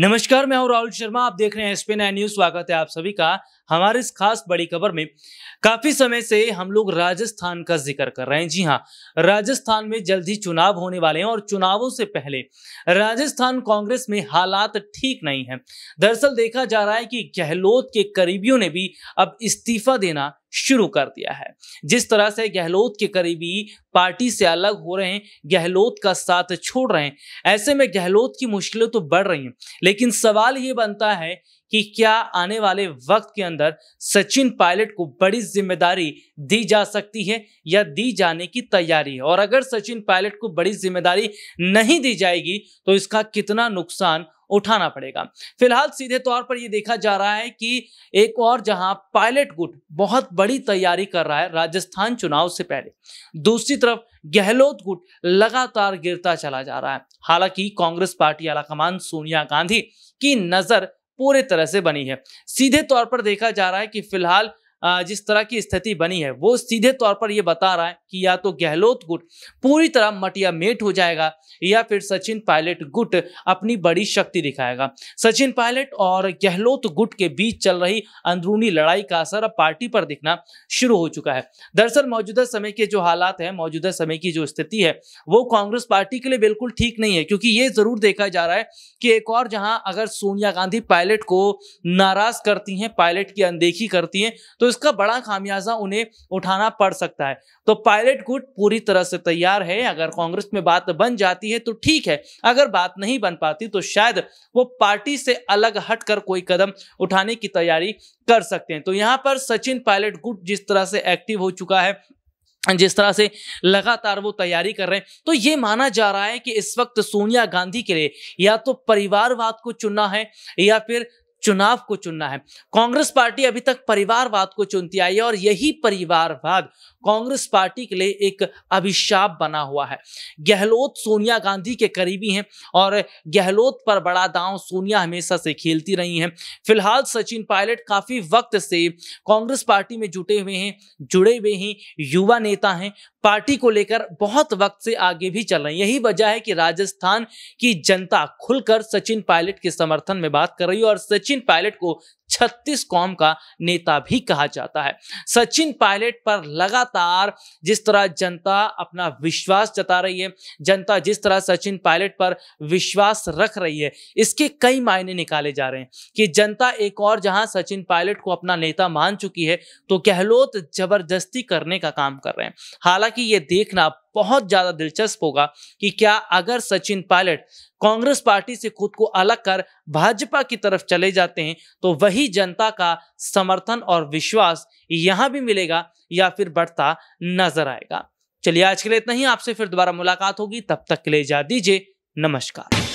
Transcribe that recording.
नमस्कार मैं हूं राहुल शर्मा आप देख रहे हैं एसपी नाइन न्यूज स्वागत है आप सभी का हमारे इस खास बड़ी खबर में काफी समय से हम लोग राजस्थान का जिक्र कर रहे हैं जी हाँ राजस्थान में जल्द ही चुनाव होने वाले हैं और चुनावों से पहले राजस्थान कांग्रेस में हालात ठीक नहीं है दरअसल देखा जा रहा है कि गहलोत के करीबियों ने भी अब इस्तीफा देना शुरू कर दिया है जिस तरह से गहलोत के करीबी पार्टी से अलग हो रहे हैं गहलोत का साथ छोड़ रहे हैं ऐसे में गहलोत की मुश्किलें तो बढ़ रही हैं लेकिन सवाल ये बनता है कि क्या आने वाले वक्त के अंदर सचिन पायलट को बड़ी जिम्मेदारी दी जा सकती है या दी जाने की तैयारी है और अगर सचिन पायलट को बड़ी जिम्मेदारी नहीं दी जाएगी तो इसका कितना नुकसान उठाना पड़ेगा फिलहाल सीधे तौर पर यह देखा जा रहा है कि एक और जहां पायलट गुट बहुत बड़ी तैयारी कर रहा है राजस्थान चुनाव से पहले दूसरी तरफ गहलोत गुट लगातार गिरता चला जा रहा है हालांकि कांग्रेस पार्टी आलाकमान सोनिया गांधी की नजर पूरे तरह से बनी है सीधे तौर पर देखा जा रहा है कि फिलहाल जिस तरह की स्थिति बनी है वो सीधे तौर पर यह बता रहा है कि या तो गहलोत गुट पूरी तरह मटिया मेट हो जाएगा या फिर सचिन पायलट गुट अपनी बड़ी शक्ति दिखाएगा सचिन पायलट और गहलोत गुट के बीच चल रही अंदरूनी लड़ाई का असर अब पार्टी पर दिखना शुरू हो चुका है दरअसल मौजूदा समय के जो हालात है मौजूदा समय की जो स्थिति है वो कांग्रेस पार्टी के लिए बिल्कुल ठीक नहीं है क्योंकि ये जरूर देखा जा रहा है कि एक और जहां अगर सोनिया गांधी पायलट को नाराज करती हैं पायलट की अनदेखी करती हैं तो उसका बड़ा खामियाजा उन्हें उठाना पड़ सकता है तो पायलट गुट पूरी तरह से तैयार है अगर कांग्रेस में बात बन जाती है तो ठीक है अगर बात नहीं बन पाती तो शायद वो पार्टी से अलग हटकर कोई कदम उठाने की तैयारी कर सकते हैं तो यहाँ पर सचिन पायलट गुट जिस तरह से एक्टिव हो चुका है जिस तरह से लगातार वो तैयारी कर रहे हैं तो ये माना जा रहा है कि इस वक्त सोनिया गांधी के लिए या तो परिवारवाद को चुनना है या फिर चुनाव को चुनना है कांग्रेस पार्टी अभी तक परिवारवाद को चुनती आई है और यही परिवारवाद कांग्रेस पार्टी के लिए एक अभिशाप बना हुआ है गहलोत सोनिया गांधी के करीबी हैं और गहलोत पर बड़ा दांव सोनिया हमेशा से खेलती रही हैं फिलहाल सचिन पायलट काफी वक्त से कांग्रेस पार्टी में जुटे हुए हैं जुड़े हुए हैं युवा नेता हैं पार्टी को लेकर बहुत वक्त से आगे भी चल रहे हैं यही वजह है कि राजस्थान की जनता खुलकर सचिन पायलट के समर्थन में बात कर रही है और सचिन सचिन पायलट को 36 कौम का नेता भी कहा जाता है सचिन पायलट पर लगातार जिस तरह जनता अपना विश्वास जता रही है जनता जिस तरह सचिन पायलट पर विश्वास रख रही है इसके कई मायने निकाले जा रहे हैं कि जनता एक और जहां सचिन पायलट को अपना नेता मान चुकी है तो गहलोत जबरदस्ती करने का काम कर रहे हैं हालांकि ये देखना बहुत ज़्यादा दिलचस्प होगा कि क्या अगर सचिन पायलट कांग्रेस पार्टी से खुद को अलग कर भाजपा की तरफ चले जाते हैं तो वही जनता का समर्थन और विश्वास यहां भी मिलेगा या फिर बढ़ता नजर आएगा चलिए आज के लिए इतना ही आपसे फिर दोबारा मुलाकात होगी तब तक के लिए जा दीजिए नमस्कार